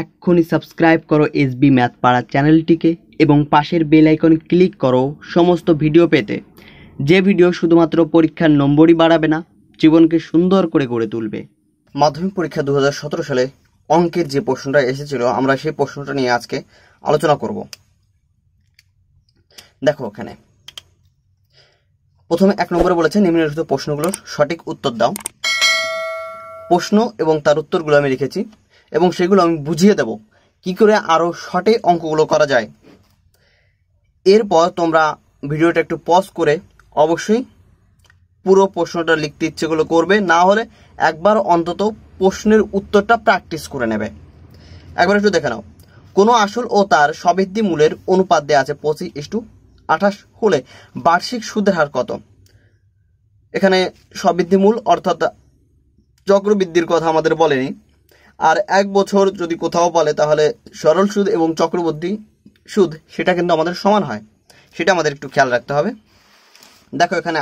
এক্ষুনি সাবস্ক্রাইব করো SB math পাড়া চ্যানেলটিকে এবং পাশের বেল আইকন ক্লিক করো সমস্ত ভিডিও পেতে যে ভিডিও শুধুমাত্র পরীক্ষার নম্বরই বাড়াবে না জীবনকে সুন্দর করে গড়ে তুলবে মাধ্যমিক পরীক্ষা দু সালে অঙ্কের যে প্রশ্নটা এসেছিল আমরা সেই প্রশ্নটা নিয়ে আজকে আলোচনা করব দেখো ওখানে প্রথমে এক নম্বরে বলেছে নিম্নলিখিত প্রশ্নগুলোর সঠিক উত্তর দাও প্রশ্ন এবং তার উত্তরগুলো আমি লিখেছি এবং সেগুলো আমি বুঝিয়ে দেব কি করে আরও সঠিক অঙ্কগুলো করা যায় এরপর তোমরা ভিডিওটা একটু পজ করে অবশ্যই পুরো প্রশ্নটা লিখতে ইচ্ছেগুলো করবে না হলে একবার অন্তত প্রশ্নের উত্তরটা প্র্যাকটিস করে নেবে একবার একটু দেখে নাও কোনো আসল ও তার সবৃদ্ধি মূলের অনুপাত দেওয়া আছে পঁচিশ ইস্টু আঠাশ হলে বার্ষিক সুদের হার কত এখানে সবৃদ্ধি মূল অর্থাৎ চক্রবৃদ্ধির কথা আমাদের বলেনি আর এক বছর যদি কোথাও বলে তাহলে সরল সুদ এবং চক্রবর্তী সুদ সেটা কিন্তু আমাদের সমান হয় সেটা আমাদের একটু খেয়াল রাখতে হবে দেখো এখানে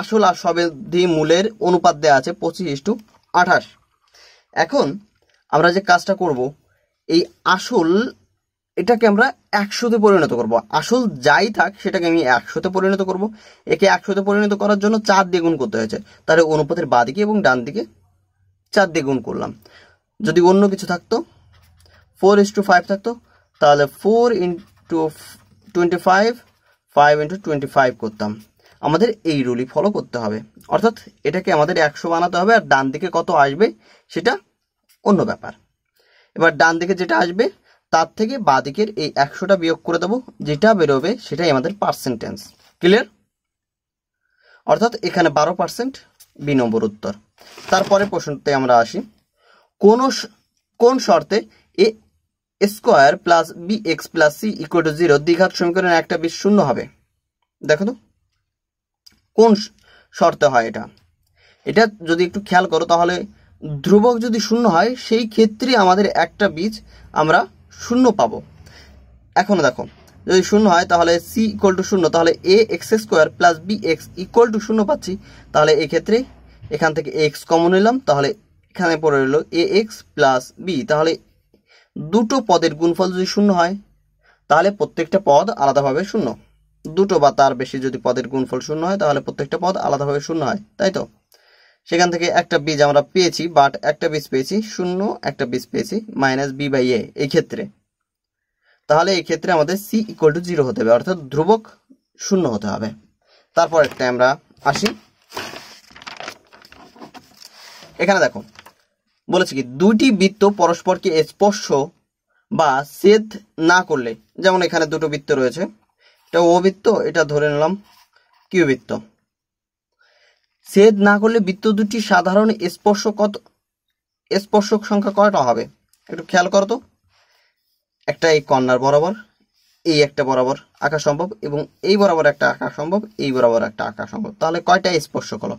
আসল আর সবেধি মূলের অনুপাত দেওয়া আছে পঁচিশ ইস্টু আঠাশ এখন আমরা যে কাজটা করব এই আসল এটাকে আমরা একশোতে পরিণত করব আসল যাই থাক সেটাকে আমি একশোতে পরিণত করব একে একশোতে পরিণত করার জন্য চার দিয়ে গুণ করতে হয়েছে তাহলে অনুপাতের বাঁ দিকে এবং ডান দিকে চার দিয়ে গুণ করলাম যদি অন্য কিছু থাকতো ফোর ইস টু ফাইভ থাকতো তাহলে four into twenty five five into twenty five করতাম আমাদের এই রুলই ফলো করতে হবে অর্থাৎ এটাকে আমাদের একশো বানাতে হবে আর ডান দিকে কত আসবে সেটা অন্য ব্যাপার এবার ডান দিকে যেটা আসবে তার থেকে বা দিকের এই একশোটা বিয়োগ করে দেবো যেটা বেরোবে সেটাই আমাদের পার্সেন্টেন্স ক্লিয়ার অর্থাৎ এখানে বারো পার্সেন্ট বি নম্বর উত্তর তারপরে প্রশ্নতে আমরা আসি কোন কোন শর্তে A square plus B X plus C equal to zero দ্বিঘাত সমীকরণের একটা বিশ শূন্য হবে দেখো তো কোন শর্তে হয় এটা এটা যদি একটু খেয়াল করো তাহলে ধ্রুবক যদি শূন্য হয় সেই ক্ষেত্রে আমাদের একটা বীজ আমরা শূন্য পাব এখন দেখো যদি শূন্য হয় তাহলে সি ইকোয়াল টু শূন্য তাহলে A X square plus B X equal to শূন্য পাচ্ছি তাহলে এক্ষেত্রে এখান থেকে এক্স কমন নিলাম তাহলে এখানে পড়ে রইল এ এক্স প্লাস বি তাহলে দুটো পদের গুণফল যদি শূন্য হয় তাহলে প্রত্যেকটা পদ আলাদাভাবে শূন্য দুটো বা তার বেশি যদি পদের গুণফল শূন্য হয় তাহলে প্রত্যেকটা পদ আলাদাভাবে শূন্য হয় তাই তো সেখান থেকে একটা বীজ আমরা পেয়েছি বাট একটা বীজ পেয়েছি শূন্য একটা বীজ পেয়েছি মাইনাস বি বাই এ এই ক্ষেত্রে তাহলে এই ক্ষেত্রে আমাদের সি ইকুয়াল টু জিরো হতে হবে অর্থাৎ ধ্রুবক শূন্য হতে হবে তারপর একটা আমরা আসি এখানে দেখো বলেছে কি দুটি বৃত্ত পরস্পরকে স্পর্শ বা সেদ না করলে যেমন এখানে দুটো বৃত্ত রয়েছে এটা ও বৃত্ত এটা ধরে নিলাম কিউ বৃত্ত সেদ না করলে বৃত্ত দুটি সাধারণ স্পর্শ কত স্পর্শক সংখ্যা কয়টা হবে একটু খেয়াল করো তো একটা এই কর্নার বরাবর এই একটা বরাবর আঁকা সম্ভব এবং এই বরাবর একটা আঁকা সম্ভব এই বরাবর একটা আঁকা সম্ভব তাহলে কয়টা স্পর্শ কল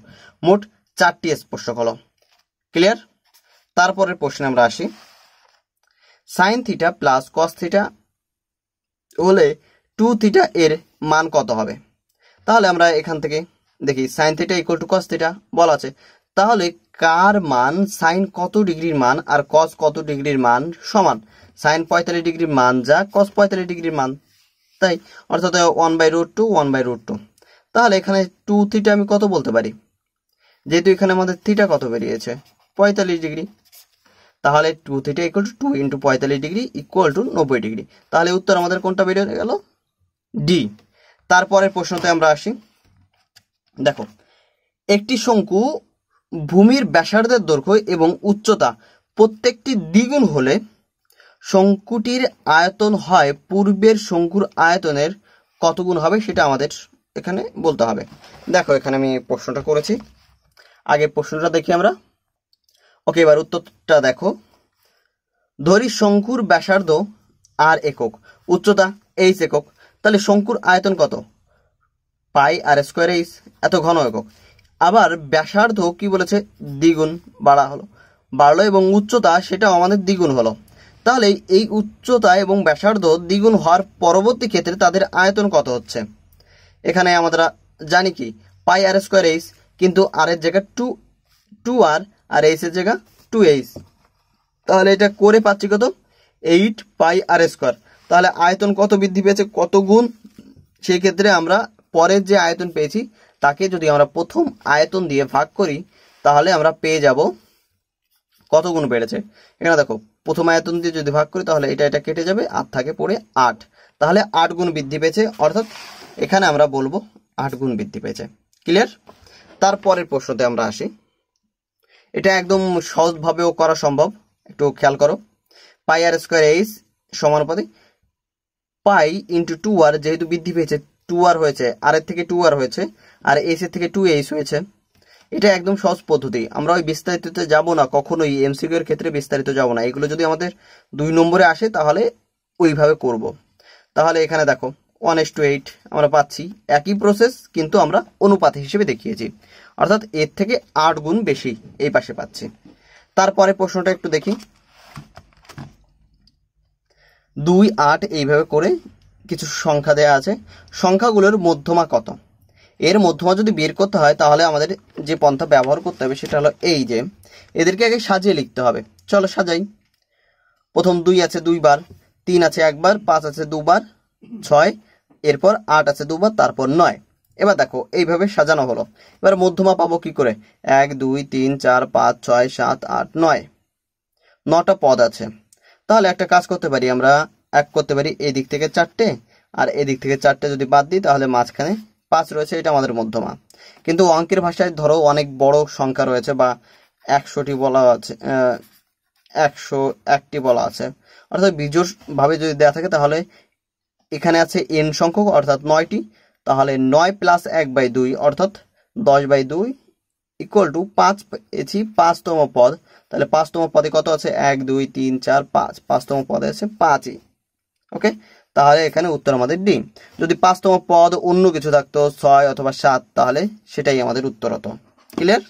মোট চারটি স্পর্শ কল ক্লিয়ার তারপরের প্রশ্নে আমরা আসি sine theta plus cos theta হলে টু থিটা এর মান কত হবে তাহলে আমরা এখান থেকে দেখি sine theta equal to cos theta বলা আছে তাহলে কার মান সাইন কত ডিগ্রির মান আর কস কত ডিগ্রির মান সমান সাইন পঁয়তাল্লিশ ডিগ্রির মান যা কস পঁয়তাল্লিশ ডিগ্রির মান তাই অর্থাৎ one by root two one by root two তাহলে এখানে টু থিটা আমি কত বলতে পারি যেহেতু এখানে আমাদের থিটা কত বেরিয়েছে পঁয়তাল্লিশ ডিগ্রি তাহলে two theta equal to two into পঁয়তাল্লিশ ডিগ্রি ইকুয়াল টু নব্বই ডিগ্রি তাহলে উত্তর আমাদের কোনটা বেরিয়ে গেল ডি তারপরের প্রশ্নতে আমরা আসি দেখো একটি শঙ্কু ভূমির ব্যাসার্ধের দৈর্ঘ্য এবং উচ্চতা প্রত্যেকটি দ্বিগুণ হলে শঙ্কুটির আয়তন হয় পূর্বের শঙ্কুর আয়তনের কতগুণ হবে সেটা আমাদের এখানে বলতে হবে দেখো এখানে আমি প্রশ্নটা করেছি আগে প্রশ্নটা দেখি আমরা ওকে এবার উত্তরটা দেখো ধরি শঙ্কুর ব্যাসার্ধ আর একক উচ্চতা এইচ একক তাহলে শঙ্কুর আয়তন কত পাই আর স্কোয়ার এইচ এত ঘন একক আবার ব্যাসার্ধ কি বলেছে দ্বিগুণ বাড়া হলো বাড়লো এবং উচ্চতা সেটাও আমাদের দ্বিগুণ হলো তাহলে এই উচ্চতা এবং ব্যাসার্ধ দ্বিগুণ হওয়ার পরবর্তী ক্ষেত্রে তাদের আয়তন কত হচ্ছে এখানে আমরা জানি কি পাই আর স্কোয়ার এইচ কিন্তু আর এর জায়গায় টু টু আর আর এইচের জায়গা টু এইচ তাহলে এটা করে পাচ্ছি কত এইট পাই আর স্কোয়ার তাহলে আয়তন কত বৃদ্ধি পেয়েছে কত গুণ সেক্ষেত্রে আমরা পরের যে আয়তন পেয়েছি তাকে যদি আমরা প্রথম আয়তন দিয়ে ভাগ করি তাহলে আমরা পেয়ে যাব কত গুণ বেড়েছে এখানে দেখো প্রথম আয়তন দিয়ে যদি ভাগ করি তাহলে এটা এটা কেটে যাবে আর থাকে পড়ে আট তাহলে আট গুণ বৃদ্ধি পেয়েছে অর্থাৎ এখানে আমরা বলবো আট গুণ বৃদ্ধি পেয়েছে ক্লিয়ার তারপরের প্রশ্নতে আমরা আসি এটা একদম সহজভাবেও করা সম্ভব একটু খেয়াল করো পাই আর স্কোয়ার এইচ সমানুপাতিক পাই ইন্টু টু আর যেহেতু বৃদ্ধি পেয়েছে টু আর হয়েছে আর এর থেকে টু আর হয়েছে আর এস এর থেকে টু এইচ হয়েছে এটা একদম সহজ পদ্ধতি আমরা ওই বিস্তারিততে যাব না কখনোই এমসিকিউ এর ক্ষেত্রে বিস্তারিত যাব না এগুলো যদি আমাদের দুই নম্বরে আসে তাহলে ওইভাবে করব। তাহলে এখানে দেখো ওয়ান এস টু এইট আমরা পাচ্ছি একই প্রসেস কিন্তু আমরা অনুপাত হিসেবে দেখিয়েছি অর্থাৎ এর থেকে আট গুণ বেশি এই পাশে পাচ্ছি তারপরে প্রশ্নটা একটু দেখি দুই আট এইভাবে করে কিছু সংখ্যা দেয়া আছে সংখ্যাগুলোর মধ্যমা কত এর মধ্যমা যদি বের করতে হয় তাহলে আমাদের যে পন্থা ব্যবহার করতে হবে সেটা হলো এই যে এদেরকে আগে সাজিয়ে লিখতে হবে চলো সাজাই প্রথম দুই আছে দুইবার তিন আছে একবার পাঁচ আছে দুবার ছয় এরপর আট আছে দুবার তারপর নয় এবার দেখো এইভাবে সাজানো হলো এবার মধ্যমা পাবো কি করে এক দুই তিন চার পাঁচ ছয় সাত আট নয় নটা পদ আছে তাহলে একটা কাজ করতে পারি আমরা এক করতে পারি এই দিক থেকে চারটে আর এদিক থেকে চারটে যদি বাদ দিই তাহলে মাঝখানে পাঁচ রয়েছে এটা আমাদের মধ্যমা কিন্তু অঙ্কের ভাষায় ধরো অনেক বড় সংখ্যা রয়েছে বা একশোটি বলা আছে একশো একটি বলা আছে অর্থাৎ ভাবে যদি দেওয়া থাকে তাহলে এখানে আছে এন সংখ্যক অর্থাৎ নয়টি তাহলে নয় প্লাস এক বাই দুই অর্থাৎ দশ বাই দুই ইকুয়াল টু পাঁচ এছি পাঁচতম পদ তাহলে পাঁচতম পদে কত আছে এক দুই তিন চার পাঁচ পাঁচতম পদে আছে পাঁচই ওকে তাহলে এখানে উত্তর আমাদের ডি যদি পাঁচতম পদ অন্য কিছু থাকতো ছয় অথবা সাত তাহলে সেটাই আমাদের উত্তর হতো ক্লিয়ার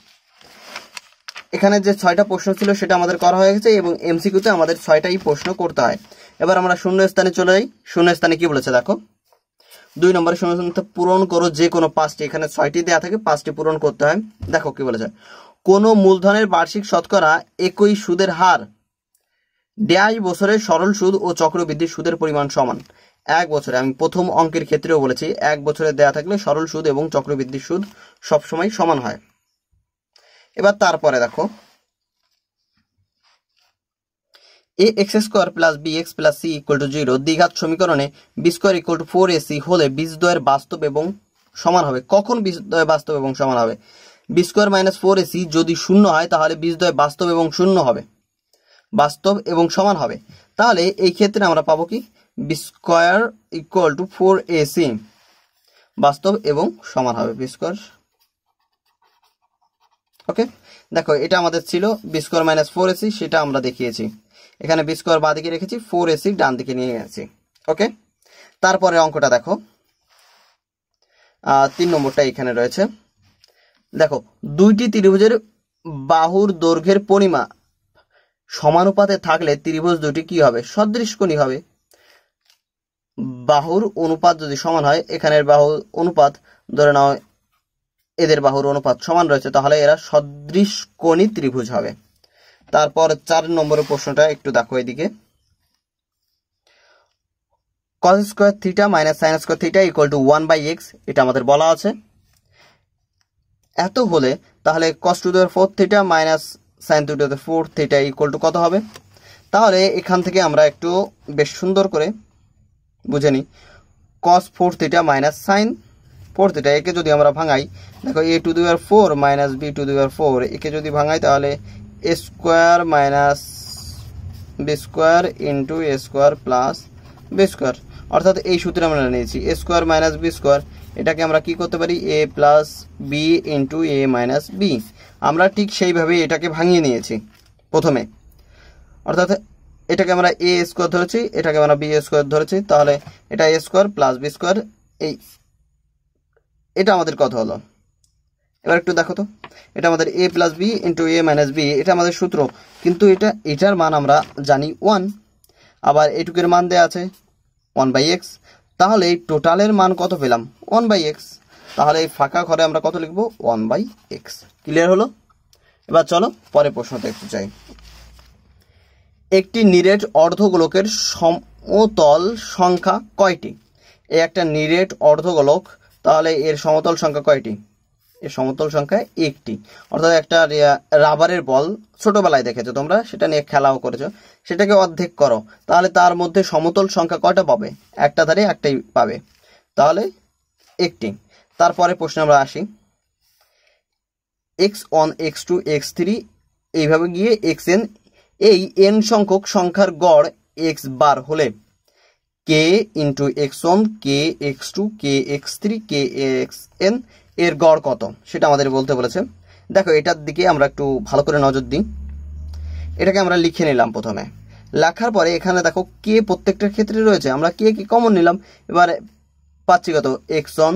এখানে যে ছয়টা প্রশ্ন ছিল সেটা আমাদের করা হয়ে গেছে এবং এমসিকিউতে আমাদের ছয়টাই প্রশ্ন করতে হয় এবার আমরা শূন্য স্থানে চলে যাই শূন্য স্থানে কি বলেছে দেখো দুই নম্বরের সমীকরণটা পূরণ করো যে কোনো পাঁচটি এখানে ছয়টি দেওয়া থাকে পাঁচটি পূরণ করতে হয় দেখো কি বলেছে কোনো মূলধনের বার্ষিক শতকরা একই সুদের হার দেড় বছরের সরল সুদ ও চক্রবৃদ্ধি সুদের পরিমাণ সমান এক বছরে আমি প্রথম অঙ্কের ক্ষেত্রেও বলেছি এক বছরে দেয়া থাকলে সরল সুদ এবং চক্রবৃদ্ধির সুদ সবসময় সমান হয় এবার তারপরে দেখো A X square plus B X plus C equal to zero দ্বিঘাত সমীকরণে B square equal to four A C হলে বীজদ্বয়ের বাস্তব এবং সমান হবে কখন বীজদ্বয় বাস্তব এবং সমান হবে B square minus four A C যদি শূন্য হয় তাহলে বীজদ্বয় বাস্তব এবং শূন্য হবে বাস্তব এবং সমান হবে তাহলে এই ক্ষেত্রে আমরা পাবো কি B square equal to four A C বাস্তব এবং সমান হবে বি স্কোয়ার ওকে দেখো এটা আমাদের ছিল বিস্কোয়ার মাইনাস ফোর এসি সেটা আমরা দেখিয়েছি এখানে বিস্কোয়ার বাঁ দিকে রেখেছি ফোর এসি ডান দিকে নিয়ে গেছি ওকে তারপরে অঙ্কটা দেখো তিন নম্বরটা এখানে রয়েছে দেখো দুইটি ত্রিভুজের বাহুর দৈর্ঘ্যের পরিমা সমানুপাতে থাকলে ত্রিভুজ দুটি কি হবে সদৃশ সদৃশকোণী হবে বাহুর অনুপাত যদি সমান হয় এখানের বাহু অনুপাত ধরে নাও এদের বাহুর অনুপাত সমান রয়েছে তাহলে এরা সদৃশ কোণী ত্রিভুজ হবে তারপর চার নম্বরের প্রশ্নটা একটু দেখো এদিকে cos square theta minus sine square theta equal to one by X এটা আমাদের বলা আছে এত হলে তাহলে cos to the power four theta minus sine to the power four theta equal to কত হবে তাহলে এখান থেকে আমরা একটু বেশ সুন্দর করে বুঝে নিই cos four theta minus sine প্রতিটা একে যদি আমরা ভাঙাই দেখো A to the power four minus B to the power four একে যদি ভাঙাই তাহলে A square minus B square into A square plus B square অর্থাৎ এই সূত্রে আমরা নিয়েছি A square minus B square এটাকে আমরা কি করতে পারি A plus B into A minus B আমরা ঠিক সেইভাবে এটাকে ভাঙিয়ে নিয়েছি প্রথমে অর্থাৎ এটাকে আমরা এ স্কোয়ার ধরেছি এটাকে আমরা বি স্কোয়ার ধরেছি তাহলে এটা A square plus B square এই এটা আমাদের কথা হলো এবার একটু দেখো তো এটা আমাদের A plus B into A minus B এটা আমাদের সূত্র কিন্তু এটা এটার মান আমরা জানি ওয়ান আবার এটুকের মান দেওয়া আছে ওয়ান বাই এক্স তাহলে এই টোটালের মান কত পেলাম ওয়ান বাই এক্স তাহলে এই ফাঁকা ঘরে আমরা কত লিখবো ওয়ান বাই এক্স ক্লিয়ার হলো এবার চলো পরে প্রশ্নটা একটু চাই একটি নিরেট অর্ধগোলকের সমতল সংখ্যা কয়টি এই একটা নিরেট অর্ধগোলক তাহলে এর সমতল সংখ্যা কয়টি এর সমতল সংখ্যা একটি অর্থাৎ একটা রাবারের বল ছোটবেলায় দেখেছো তোমরা সেটা নিয়ে খেলাও করেছো সেটাকে অর্ধেক করো তাহলে তার মধ্যে সমতল সংখ্যা কয়টা পাবে একটা ধারে একটাই পাবে তাহলে একটি তারপরে প্রশ্ন আমরা আসি X one X two X three এইভাবে গিয়ে এক্স এন এই এন সংখ্যক সংখ্যার গড় এক্স বার হলে K into X one K X two K X three K X N এর গড় কত সেটা আমাদের বলতে বলেছে দেখো এটার দিকে আমরা একটু ভালো করে নজর দিই এটাকে আমরা লিখে নিলাম প্রথমে লেখার পরে এখানে দেখো কে প্রত্যেকটার ক্ষেত্রে রয়েছে আমরা কে কে কমন নিলাম এবার পাচ্ছি কত এক্স ওয়ান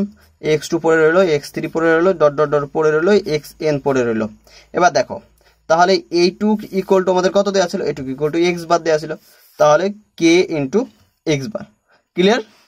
এক্স টু পড়ে রইলো এক্স থ্রি পড়ে রইলো ডট ডট ডট পড়ে রইলো এক্স এন পড়ে রইলো এবার দেখো তাহলে এইটুক ইকুয়াল টু আমাদের কত দেওয়া ছিল এইটুক ইকুয়াল টু এক্স বাদ দেওয়া ছিল তাহলে K into X bar clear